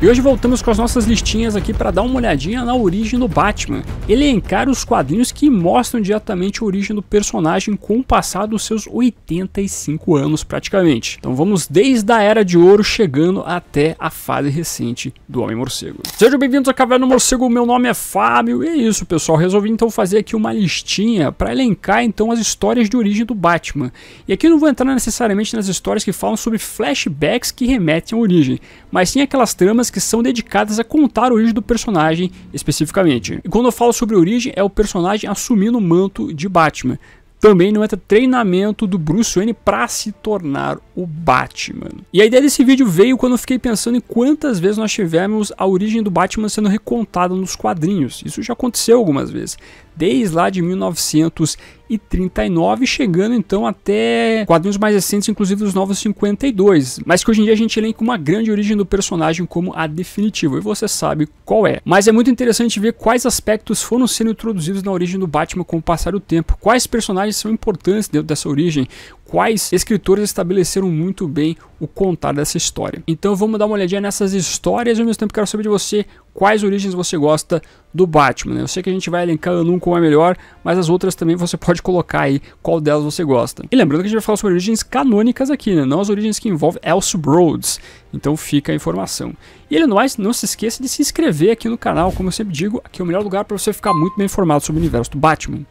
E hoje voltamos com as nossas listinhas aqui para dar uma olhadinha na origem do Batman, elencar os quadrinhos que mostram diretamente a origem do personagem com o passar dos seus 85 anos praticamente. Então vamos desde a Era de Ouro chegando até a fase recente do Homem-Morcego. Sejam bem-vindos à Caverna do Morcego, meu nome é Fábio e é isso pessoal, resolvi então fazer aqui uma listinha para elencar então as histórias de origem do Batman. E aqui eu não vou entrar necessariamente nas histórias que falam sobre flashbacks que remetem à origem, mas sim aquelas tramas que são dedicadas a contar a origem do personagem especificamente. E quando eu falo sobre origem, é o personagem assumindo o manto de Batman. Também não entra é treinamento do Bruce Wayne para se tornar o Batman. E a ideia desse vídeo veio quando eu fiquei pensando em quantas vezes nós tivemos a origem do Batman sendo recontada nos quadrinhos. Isso já aconteceu algumas vezes desde lá de 1939, chegando então até quadrinhos mais recentes, inclusive os Novos 52, mas que hoje em dia a gente elenca uma grande origem do personagem como a definitiva, e você sabe qual é. Mas é muito interessante ver quais aspectos foram sendo introduzidos na origem do Batman com o passar do tempo, quais personagens são importantes dentro dessa origem, quais escritores estabeleceram muito bem o contar dessa história. Então vamos dar uma olhadinha nessas histórias e ao mesmo tempo quero saber de você quais origens você gosta do Batman. Né? Eu sei que a gente vai elencando um como é melhor, mas as outras também você pode colocar aí qual delas você gosta. E lembrando que a gente vai falar sobre origens canônicas aqui, né? não as origens que envolvem Elcio Broads. Então fica a informação. E ele mais, não se esqueça de se inscrever aqui no canal, como eu sempre digo, aqui é o melhor lugar para você ficar muito bem informado sobre o universo do Batman.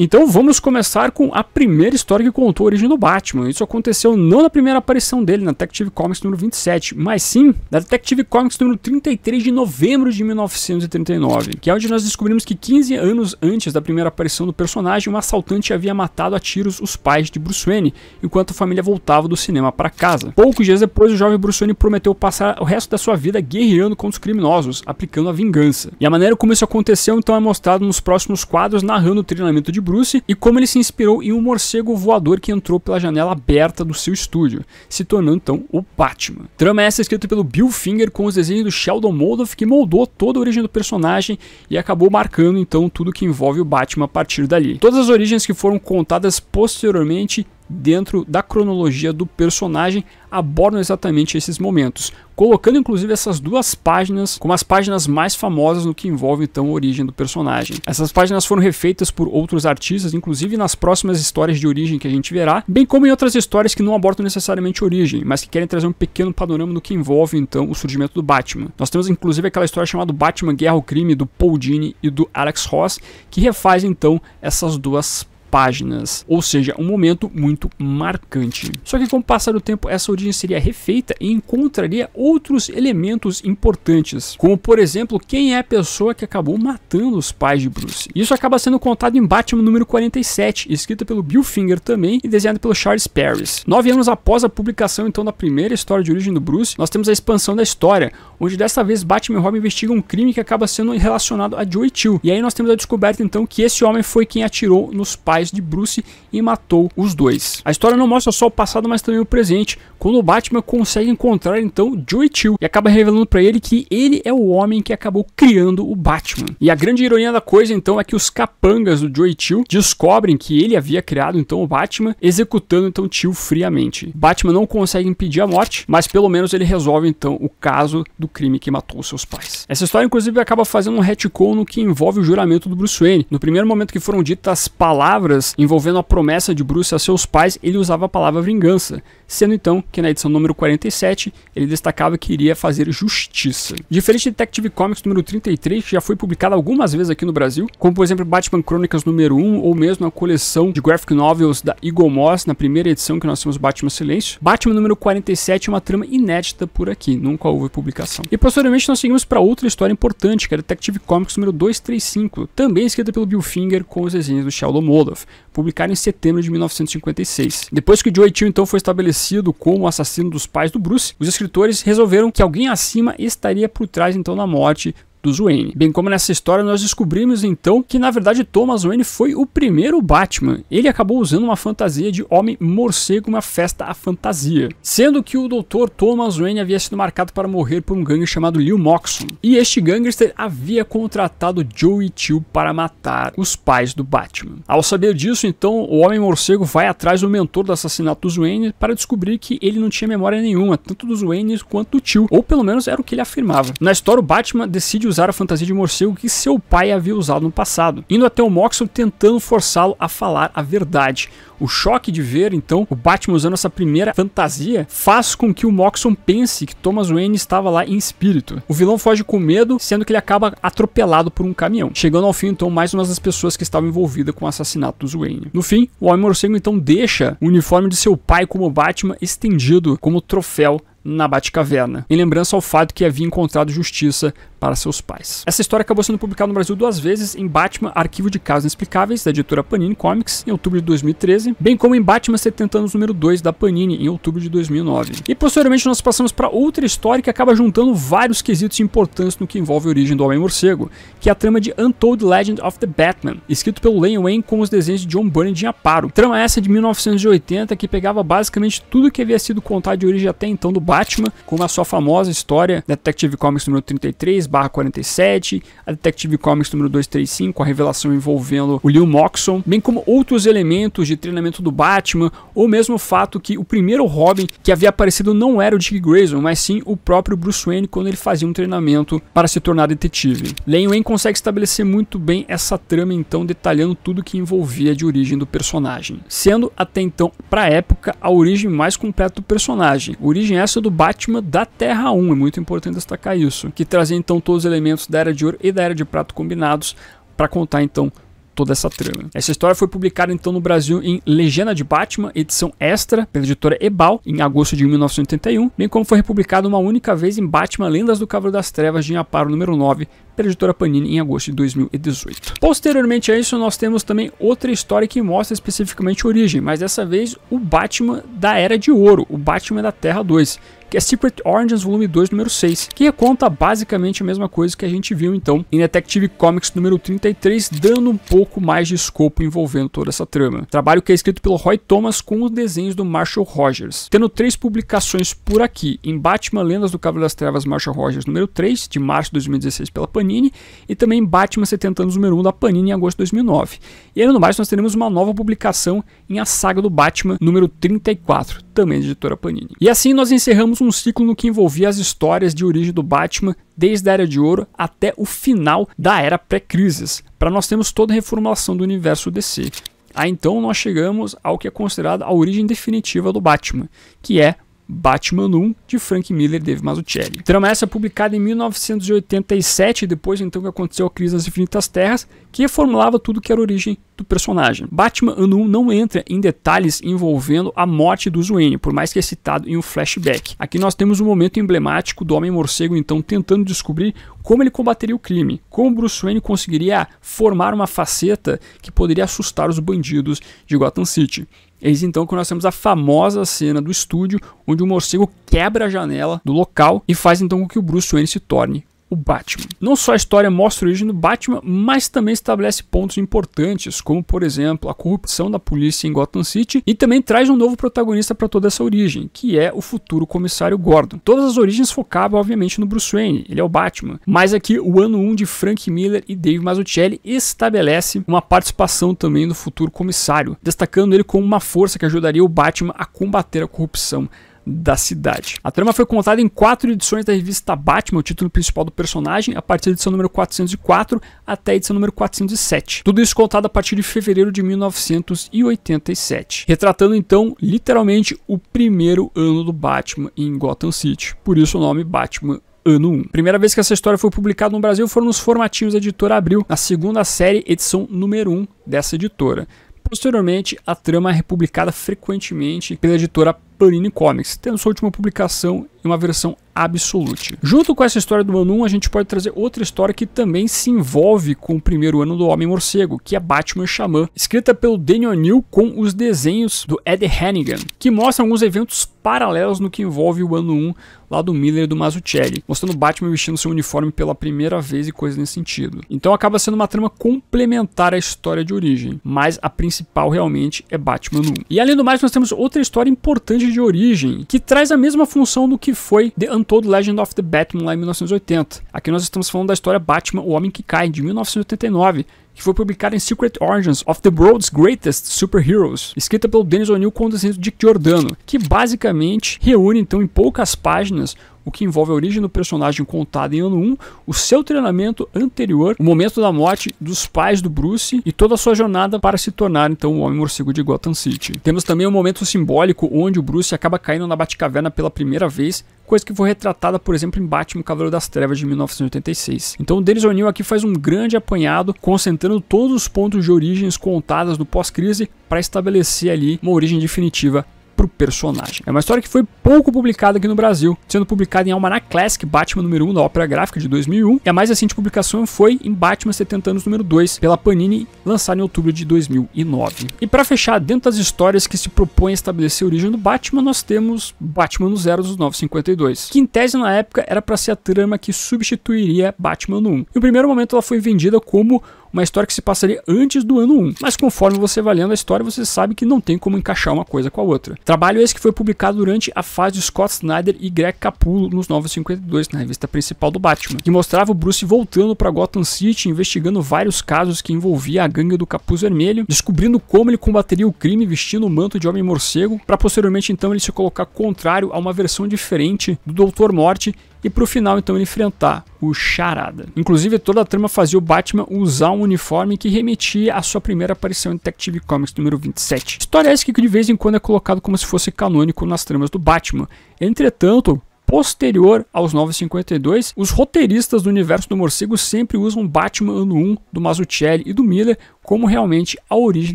Então vamos começar com a primeira história que contou a origem do Batman. Isso aconteceu não na primeira aparição dele na Detective Comics número 27, mas sim na Detective Comics número 33 de novembro de 1939, que é onde nós descobrimos que 15 anos antes da primeira aparição do personagem, um assaltante havia matado a tiros os pais de Bruce Wayne, enquanto a família voltava do cinema para casa. Poucos dias depois, o jovem Bruce Wayne prometeu passar o resto da sua vida guerreando contra os criminosos, aplicando a vingança. E a maneira como isso aconteceu então é mostrado nos próximos quadros narrando o treinamento de Bruce e como ele se inspirou em um morcego voador que entrou pela janela aberta do seu estúdio, se tornando então o Batman. Trama é essa escrita pelo Bill Finger com os desenhos do Sheldon Moldoff que moldou toda a origem do personagem e acabou marcando então tudo que envolve o Batman a partir dali. Todas as origens que foram contadas posteriormente dentro da cronologia do personagem abordam exatamente esses momentos, colocando inclusive essas duas páginas como as páginas mais famosas no que envolve então a origem do personagem. Essas páginas foram refeitas por outros artistas, inclusive nas próximas histórias de origem que a gente verá, bem como em outras histórias que não abordam necessariamente origem, mas que querem trazer um pequeno panorama no que envolve então o surgimento do Batman. Nós temos inclusive aquela história chamada Batman Guerra ao Crime do Paul Dini e do Alex Ross, que refaz então essas duas páginas páginas, ou seja, um momento muito marcante. Só que com o passar do tempo, essa origem seria refeita e encontraria outros elementos importantes, como por exemplo, quem é a pessoa que acabou matando os pais de Bruce. Isso acaba sendo contado em Batman número 47, escrita pelo Bill Finger também e desenhado pelo Charles Paris. Nove anos após a publicação então da primeira história de origem do Bruce, nós temos a expansão da história, onde dessa vez Batman e Robin investigam um crime que acaba sendo relacionado a Joey Chill. E aí nós temos a descoberta então que esse homem foi quem atirou nos pais de Bruce e matou os dois. A história não mostra só o passado, mas também o presente, quando o Batman consegue encontrar então Joey Chill e acaba revelando para ele que ele é o homem que acabou criando o Batman. E a grande ironia da coisa então é que os capangas do Joey Chill descobrem que ele havia criado então o Batman, executando então Chill friamente. Batman não consegue impedir a morte, mas pelo menos ele resolve então o caso do crime que matou seus pais. Essa história inclusive acaba fazendo um retcon no que envolve o juramento do Bruce Wayne. No primeiro momento que foram ditas palavras envolvendo a promessa de Bruce a seus pais, ele usava a palavra vingança, sendo então que na edição número 47 ele destacava que iria fazer justiça. Diferente de Detective Comics número 33, que já foi publicada algumas vezes aqui no Brasil, como por exemplo Batman Crônicas número 1 ou mesmo a coleção de graphic novels da Eagle Moss na primeira edição que nós temos Batman Silêncio, Batman número 47 é uma trama inédita por aqui, nunca houve publicação. E posteriormente nós seguimos para outra história importante, que é Detective Comics número 235, também escrita pelo Bill Finger com os desenhos do Sheldon Moloff. Molotov, em setembro de 1956. Depois que Joey Till então foi estabelecido como assassino dos pais do Bruce, os escritores resolveram que alguém acima estaria por trás então da morte dos Wayne. Bem como nessa história nós descobrimos então que na verdade Thomas Wayne foi o primeiro Batman. Ele acabou usando uma fantasia de homem morcego uma festa à fantasia, sendo que o Dr. Thomas Wayne havia sido marcado para morrer por um gangue chamado Lil Moxon. E este gangster havia contratado Joe Chill para matar os pais do Batman. Ao saber disso, então, o Homem Morcego vai atrás do mentor do assassinato dos Wayne para descobrir que ele não tinha memória nenhuma, tanto dos Wayne quanto do Tio, ou pelo menos era o que ele afirmava. Na história, o Batman decide usar a fantasia de morcego que seu pai havia usado no passado, indo até o Moxon tentando forçá-lo a falar a verdade. O choque de ver, então, o Batman usando essa primeira fantasia faz com que o Moxon pense que Thomas Wayne estava lá em espírito. O vilão foge com medo, sendo que ele acaba atropelado por um caminhão, chegando ao fim, então, mais uma das pessoas que estavam envolvidas com o assassinato dos Wayne. No fim, o Homem-Morcego, então, deixa o uniforme de seu pai como Batman estendido como troféu na Batcaverna, em lembrança ao fato que havia encontrado justiça para seus pais. Essa história acabou sendo publicada no Brasil duas vezes em Batman Arquivo de Casos Inexplicáveis, da editora Panini Comics, em outubro de 2013, bem como em Batman 70 anos número 2, da Panini, em outubro de 2009. E posteriormente nós passamos para outra história que acaba juntando vários quesitos importantes no que envolve a origem do Homem-Morcego, que é a trama de Untold Legend of the Batman, escrito pelo Len Wayne com os desenhos de John Byrne de Aparo. Trama essa de 1980 que pegava basicamente tudo que havia sido contado de origem até então do Batman Batman, com a sua famosa história da Detective Comics número 33/47, a Detective Comics número 235, a revelação envolvendo o Lil Moxon, bem como outros elementos de treinamento do Batman, ou mesmo o fato que o primeiro Robin que havia aparecido não era o Dick Grayson, mas sim o próprio Bruce Wayne quando ele fazia um treinamento para se tornar detetive. Len Wayne consegue estabelecer muito bem essa trama então detalhando tudo que envolvia de origem do personagem, sendo até então para a época a origem mais completa do personagem. Origem é essa do Batman da Terra 1, é muito importante destacar isso, que trazia então todos os elementos da Era de Ouro e da Era de Prato combinados para contar então toda essa trama. Essa história foi publicada então no Brasil em Legenda de Batman, edição extra, pela editora Ebal, em agosto de 1981, bem como foi republicada uma única vez em Batman Lendas do Cavalo das Trevas de Aparo número 9, pela editora Panini em agosto de 2018. Posteriormente a isso, nós temos também outra história que mostra especificamente a origem, mas dessa vez o Batman da Era de Ouro, o Batman da Terra 2, que é Secret Origins Volume 2, número 6, que conta basicamente a mesma coisa que a gente viu então em Detective Comics número 33, dando um pouco mais de escopo envolvendo toda essa trama. Trabalho que é escrito pelo Roy Thomas com os desenhos do Marshall Rogers, tendo três publicações por aqui, em Batman Lendas do Cabelo das Trevas Marshall Rogers número 3, de março de 2016 pela Panini, Panini e também Batman 70 anos número 1 da Panini em agosto de 2009. E ainda mais nós teremos uma nova publicação em A Saga do Batman número 34, também de editora Panini. E assim nós encerramos um ciclo no que envolvia as histórias de origem do Batman desde a Era de Ouro até o final da Era Pré-Crises. Para nós temos toda a reformulação do universo DC. Aí então nós chegamos ao que é considerado a origem definitiva do Batman, que é Batman 1, de Frank Miller e Dave Mazzucchelli. Trama essa publicada em 1987, depois então que aconteceu a Crise das Infinitas Terras, que reformulava tudo que era origem do personagem. Batman Ano 1 não entra em detalhes envolvendo a morte do Wayne, por mais que é citado em um flashback. Aqui nós temos um momento emblemático do Homem-Morcego então tentando descobrir como ele combateria o crime, como Bruce Wayne conseguiria formar uma faceta que poderia assustar os bandidos de Gotham City. Eis então que nós temos a famosa cena do estúdio onde o morcego quebra a janela do local e faz então com que o Bruce Wayne se torne o Batman. Não só a história mostra a origem do Batman, mas também estabelece pontos importantes, como por exemplo a corrupção da polícia em Gotham City, e também traz um novo protagonista para toda essa origem, que é o futuro comissário Gordon. Todas as origens focavam obviamente no Bruce Wayne, ele é o Batman, mas aqui o ano 1 de Frank Miller e Dave Mazzucchelli estabelece uma participação também do futuro comissário, destacando ele como uma força que ajudaria o Batman a combater a corrupção da cidade. A trama foi contada em quatro edições da revista Batman, o título principal do personagem, a partir da edição número 404 até a edição número 407. Tudo isso contado a partir de fevereiro de 1987, retratando então literalmente o primeiro ano do Batman em Gotham City. Por isso o nome Batman ano 1. Primeira vez que essa história foi publicada no Brasil foram nos formativos da editora Abril, na segunda série, edição número 1 dessa editora. Posteriormente, a trama é republicada frequentemente pela editora Panini Comics, tendo sua última publicação e uma versão Absolute. Junto com essa história do 1 a gente pode trazer outra história que também se envolve com o primeiro ano do Homem-Morcego, que é Batman Xamã, escrita pelo Daniel Neal com os desenhos do Ed Hannigan, que mostra alguns eventos paralelos no que envolve o ano 1 lá do Miller e do Mazzucchelli, mostrando Batman vestindo seu uniforme pela primeira vez e coisas nesse sentido. Então acaba sendo uma trama complementar à história de origem, mas a principal realmente é Batman 1. E além do mais, nós temos outra história importante de origem, que traz a mesma função do que que foi The Untold Legend of the Batman lá em 1980. Aqui nós estamos falando da história Batman, o Homem que Cai, de 1989, que foi publicada em Secret Origins of the World's Greatest Superheroes, escrita pelo Dennis O'Neill com o desenho de Dick Giordano, que basicamente reúne então em poucas páginas o que envolve a origem do personagem contada em ano 1, o seu treinamento anterior, o momento da morte dos pais do Bruce e toda a sua jornada para se tornar então o Homem-Morcego de Gotham City. Temos também um momento simbólico onde o Bruce acaba caindo na Batcaverna pela primeira vez, coisa que foi retratada, por exemplo, em Batman Cavaleiro das Trevas de 1986. Então, o Dennis O'Neill aqui faz um grande apanhado, concentrando todos os pontos de origens contadas do pós-crise para estabelecer ali uma origem definitiva para o personagem. É uma história que foi pouco publicada aqui no Brasil, sendo publicada em Almanac Classic Batman número 1 da Ópera Gráfica de 2001, e a mais recente publicação foi em Batman 70 anos número 2, pela Panini, lançada em outubro de 2009. E para fechar, dentro das histórias que se propõem a estabelecer a origem do Batman, nós temos Batman no Zero dos 952, que em tese na época era para ser a trama que substituiria Batman no 1. e no primeiro momento ela foi vendida como uma história que se passaria antes do ano 1. Mas conforme você vai lendo a história, você sabe que não tem como encaixar uma coisa com a outra. Trabalho esse que foi publicado durante a fase de Scott Snyder e Greg Capullo nos Novos 52, na revista principal do Batman, que mostrava o Bruce voltando para Gotham City, investigando vários casos que envolvia a gangue do Capuz Vermelho, descobrindo como ele combateria o crime vestindo o manto de Homem Morcego, para posteriormente então ele se colocar contrário a uma versão diferente do Doutor Morte e pro final então ele enfrentar o Charada. Inclusive toda a trama fazia o Batman usar um uniforme que remetia à sua primeira aparição em Detective Comics número 27. História essa que de vez em quando é colocado como se fosse canônico nas tramas do Batman. Entretanto, posterior aos 952, os roteiristas do universo do morcego sempre usam Batman ano 1 do Mazzucchelli e do Miller como realmente a origem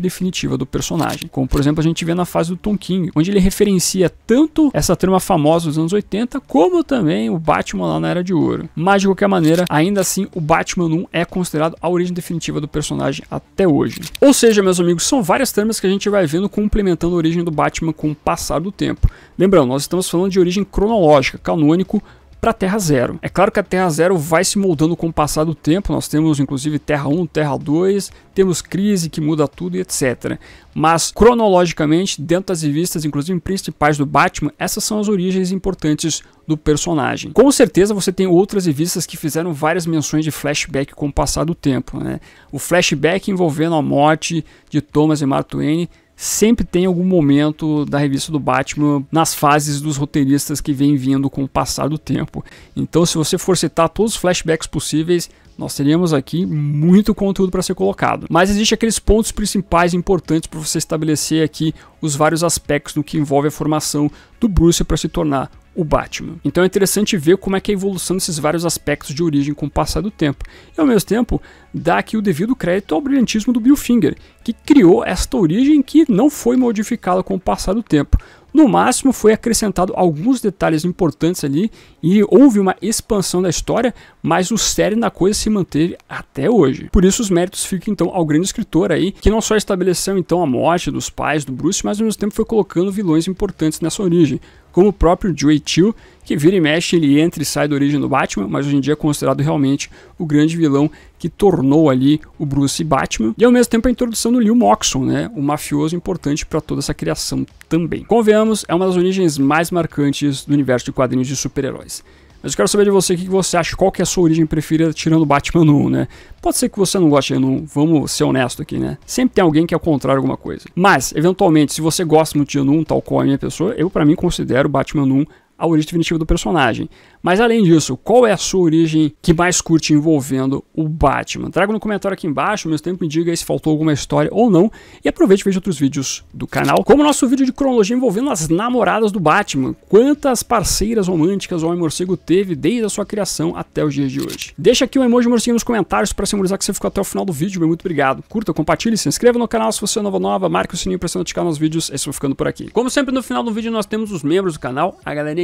definitiva do personagem. Como por exemplo a gente vê na fase do Tom King, onde ele referencia tanto essa trama famosa dos anos 80, como também o Batman lá na Era de Ouro. Mas de qualquer maneira, ainda assim, o Batman 1 é considerado a origem definitiva do personagem até hoje. Ou seja, meus amigos, são várias tramas que a gente vai vendo complementando a origem do Batman com o passar do tempo. Lembrando, nós estamos falando de origem cronológica, canônico para Terra Zero. É claro que a Terra Zero vai se moldando com o passar do tempo, nós temos inclusive Terra 1, Terra 2, temos Crise que muda tudo e etc. Mas cronologicamente, dentro das revistas, inclusive principais do Batman, essas são as origens importantes do personagem. Com certeza você tem outras revistas que fizeram várias menções de flashback com o passar do tempo. Né? O flashback envolvendo a morte de Thomas e Mark Twain sempre tem algum momento da revista do Batman nas fases dos roteiristas que vem vindo com o passar do tempo. Então, se você for citar todos os flashbacks possíveis, nós teríamos aqui muito conteúdo para ser colocado. Mas existe aqueles pontos principais importantes para você estabelecer aqui os vários aspectos no que envolve a formação do Bruce para se tornar o Batman. Então é interessante ver como é que é a evolução desses vários aspectos de origem com o passar do tempo. E ao mesmo tempo, dá aqui o devido crédito ao brilhantismo do Bill Finger, que criou esta origem que não foi modificada com o passar do tempo. No máximo foi acrescentado alguns detalhes importantes ali e houve uma expansão da história, mas o sério na coisa se manteve até hoje. Por isso os méritos ficam então ao grande escritor aí, que não só estabeleceu então a morte dos pais do Bruce, mas ao mesmo tempo foi colocando vilões importantes nessa origem, como o próprio Joey Till, que vira e mexe, ele entra e sai da origem do Batman, mas hoje em dia é considerado realmente o grande vilão que tornou ali o Bruce Batman. E ao mesmo tempo a introdução do Leo Moxon, né, o mafioso importante para toda essa criação também. Convenhamos, é uma das origens mais marcantes do universo de quadrinhos de super-heróis. Mas eu quero saber de você o que você acha, qual que é a sua origem preferida tirando Batman 1, né? Pode ser que você não goste de 1, vamos ser honesto aqui, né? Sempre tem alguém que é contrário alguma coisa. Mas, eventualmente, se você gosta muito de 1, tal qual a minha pessoa, eu para mim considero Batman 1 a origem definitiva do personagem. Mas além disso, qual é a sua origem que mais curte envolvendo o Batman? Traga no comentário aqui embaixo, ao mesmo tempo me diga se faltou alguma história ou não, e aproveite e veja outros vídeos do canal, como o nosso vídeo de cronologia envolvendo as namoradas do Batman. Quantas parceiras românticas o Homem-Morcego teve desde a sua criação até os dias de hoje? Deixa aqui um emoji morcego nos comentários para simbolizar que você ficou até o final do vídeo, meu muito obrigado. Curta, compartilhe, se inscreva no canal se você é novo nova, marque o sininho para ser notificar nos vídeos, esses vão ficando por aqui. Como sempre no final do vídeo nós temos os membros do canal, a galerinha